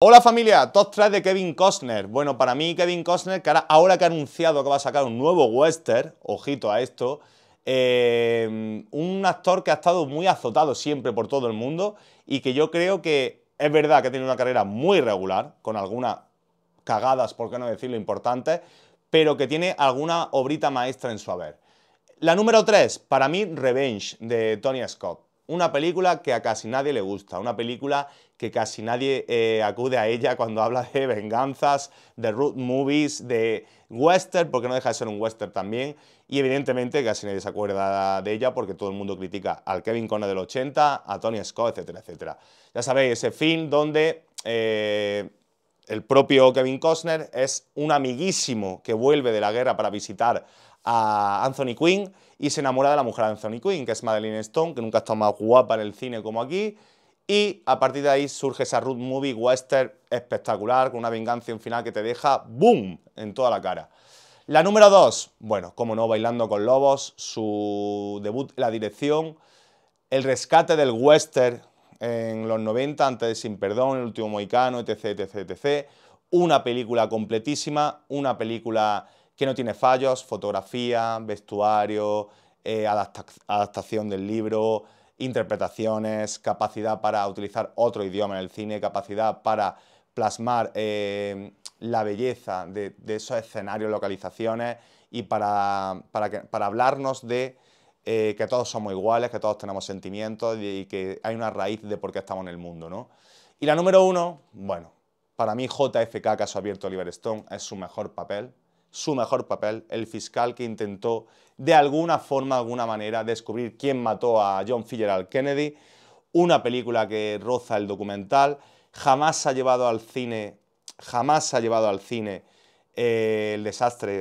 Hola familia, top 3 de Kevin Costner. Bueno, para mí Kevin Costner, que ahora que ha anunciado que va a sacar un nuevo western, ojito a esto, eh, un actor que ha estado muy azotado siempre por todo el mundo y que yo creo que es verdad que tiene una carrera muy regular, con algunas cagadas, por qué no decirlo, importantes, pero que tiene alguna obrita maestra en su haber. La número 3, para mí Revenge, de Tony Scott. Una película que a casi nadie le gusta, una película que casi nadie eh, acude a ella cuando habla de venganzas, de root movies, de western, porque no deja de ser un western también, y evidentemente casi nadie se acuerda de ella porque todo el mundo critica al Kevin Conner del 80, a Tony Scott, etcétera, etcétera. Ya sabéis, ese film donde... Eh, el propio Kevin Costner es un amiguísimo que vuelve de la guerra para visitar a Anthony Quinn y se enamora de la mujer de Anthony Quinn, que es Madeline Stone, que nunca ha estado más guapa en el cine como aquí. Y a partir de ahí surge esa root movie western espectacular, con una venganza en final que te deja ¡boom! en toda la cara. La número 2, bueno, como no, Bailando con Lobos, su debut la dirección, el rescate del western en los 90, antes de Sin Perdón, El Último Moicano, etc, etc, etc. Una película completísima, una película que no tiene fallos, fotografía, vestuario, eh, adaptación del libro, interpretaciones, capacidad para utilizar otro idioma en el cine, capacidad para plasmar eh, la belleza de, esos escenarios, localizaciones y para, hablarnos de eh, que todos somos iguales, que todos tenemos sentimientos y, que hay una raíz de por qué estamos en el mundo. Y la número uno, bueno, para mí JFK, caso abierto Oliver Stone, es su mejor papel su mejor papel, el fiscal que intentó de alguna forma, de alguna manera, descubrir quién mató a John Fitzgerald Kennedy, una película que roza el documental, jamás ha llevado al cine, jamás ha llevado al cine eh, el desastre,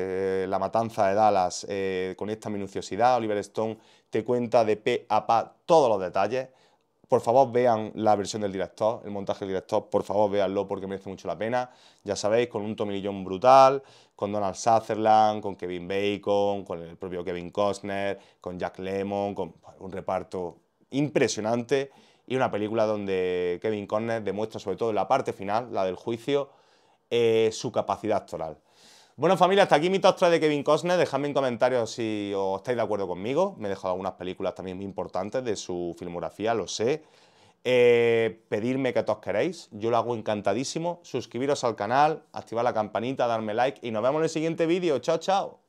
eh, la matanza de Dallas eh, con esta minuciosidad. Oliver Stone te cuenta de pe a pa todos los detalles por favor vean la versión del director, el montaje del director, por favor véanlo porque merece mucho la pena. Ya sabéis, con un Tommy brutal, con Donald Sutherland, con Kevin Bacon, con el propio Kevin Costner, con Jack Lemon, con un reparto impresionante y una película donde Kevin Costner demuestra sobre todo en la parte final, la del juicio, eh, su capacidad actoral. Bueno, familia, hasta aquí mi top de Kevin Costner. Dejadme en comentarios si os estáis de acuerdo conmigo. Me he dejado algunas películas también muy importantes de su filmografía, lo sé. Pedidme eh, pedirme que todos queréis, yo lo hago encantadísimo. Suscribiros al canal, activar la campanita, darme like y nos vemos en el siguiente vídeo. Chao, chao.